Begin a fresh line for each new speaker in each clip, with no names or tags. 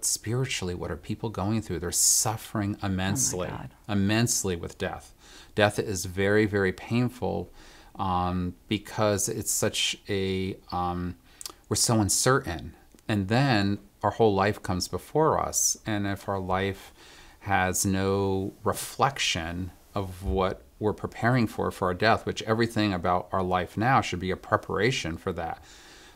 but spiritually, what are people going through? They're suffering oh immensely, oh immensely with death. Death is very, very painful um, because it's such a, um, we're so uncertain. And then our whole life comes before us. And if our life has no reflection of what we're preparing for for our death, which everything about our life now should be a preparation for that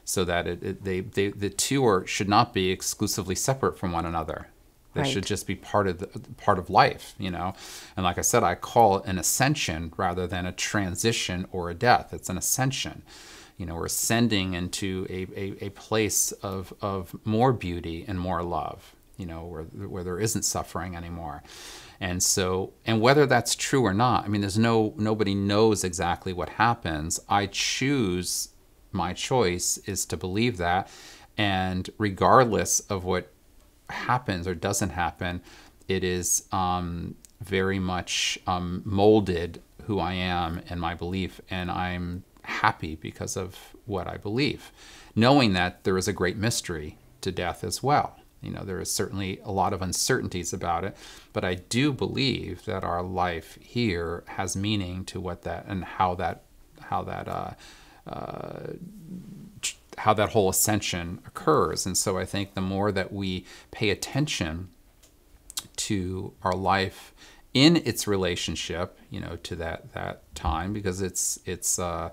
so that it, it, they, they, the two are, should not be exclusively separate from one another. They right. should just be part of the, part of life, you know. And like I said, I call it an ascension rather than a transition or a death. It's an ascension. You know, we're ascending into a, a, a place of, of more beauty and more love, you know, where, where there isn't suffering anymore. And so, and whether that's true or not, I mean, there's no, nobody knows exactly what happens. I choose my choice is to believe that. And regardless of what happens or doesn't happen, it is um, very much um, molded who I am and my belief. And I'm happy because of what I believe, knowing that there is a great mystery to death as well. You know, there is certainly a lot of uncertainties about it, but I do believe that our life here has meaning to what that and how that how that uh, uh, how that whole ascension occurs. And so I think the more that we pay attention to our life in its relationship, you know, to that that time, because it's it's uh,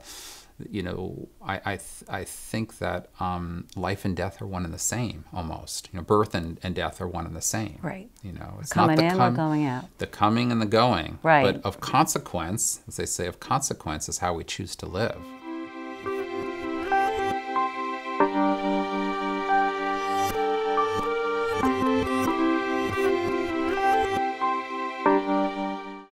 you know, I I, th- I think that um, life and death are one and the same almost. You know, birth and, and death are one and the same. Right. You know, it's coming not the going out. The coming and the going. Right. But of consequence, as they say, of consequence is how we choose to live.